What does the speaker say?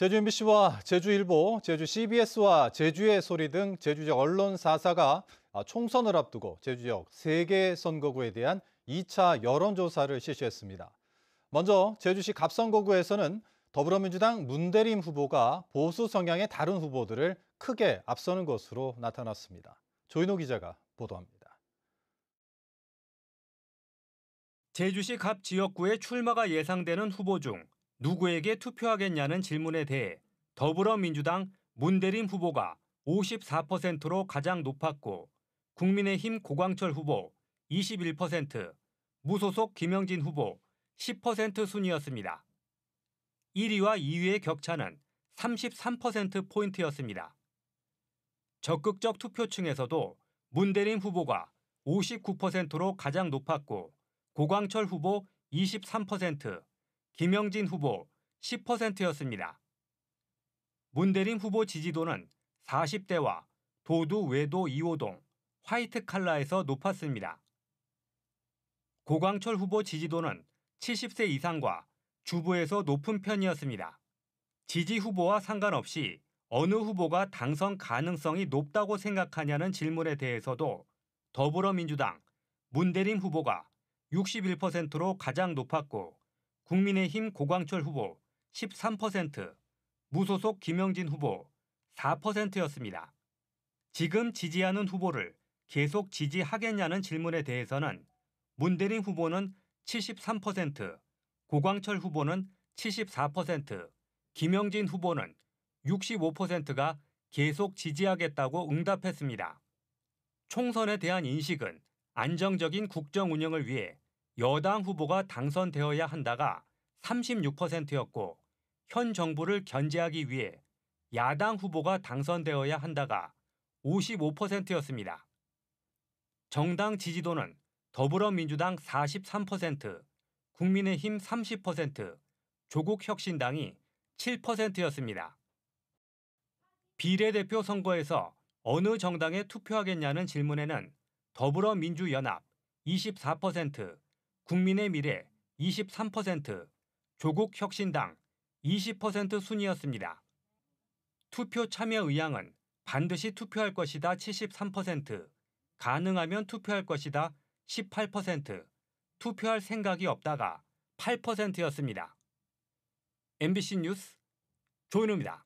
제주 MBC와 제주일보, 제주 CBS와 제주의 소리 등 제주적 언론 사사가 아, 총선을 앞두고 제주 지역 3개 선거구에 대한 2차 여론조사를 실시했습니다. 먼저 제주시 갑선거구에서는 더불어민주당 문대림 후보가 보수 성향의 다른 후보들을 크게 앞서는 것으로 나타났습니다. 조인호 기자가 보도합니다. 제주시 갑 지역구에 출마가 예상되는 후보 중 누구에게 투표하겠냐는 질문에 대해 더불어민주당 문대림 후보가 54%로 가장 높았고 국민의힘 고광철 후보 21%, 무소속 김영진 후보 10% 순이었습니다. 1위와 2위의 격차는 33%포인트였습니다. 적극적 투표층에서도 문대림 후보가 59%로 가장 높았고 고광철 후보 23%, 김영진 후보 10%였습니다. 문대림 후보 지지도는 40대와 도두 외도 2호동 화이트 칼라에서 높았습니다. 고광철 후보 지지도는 70세 이상과 주부에서 높은 편이었습니다. 지지 후보와 상관없이 어느 후보가 당선 가능성이 높다고 생각하냐는 질문에 대해서도 더불어민주당 문대림 후보가 61%로 가장 높았고 국민의힘 고광철 후보 13%, 무소속 김영진 후보 4%였습니다. 지금 지지하는 후보를 계속 지지하겠냐는 질문에 대해서는 문대림 후보는 73%, 고광철 후보는 74%, 김영진 후보는 65%가 계속 지지하겠다고 응답했습니다. 총선에 대한 인식은 안정적인 국정 운영을 위해 여당 후보가 당선되어야 한다가 36%였고 현 정부를 견제하기 위해 야당 후보가 당선되어야 한다가 55%였습니다. 정당 지지도는 더불어민주당 43%, 국민의힘 30%, 조국혁신당이 7%였습니다. 비례대표 선거에서 어느 정당에 투표하겠냐는 질문에는 더불어민주연합 24%, 국민의 미래 23%, 조국 혁신당 20% 순이었습니다. 투표 참여 의향은 반드시 투표할 것이다 73%, 가능하면 투표할 것이다 18%, 투표할 생각이 없다가 8%였습니다. MBC 뉴스 조윤우입니다.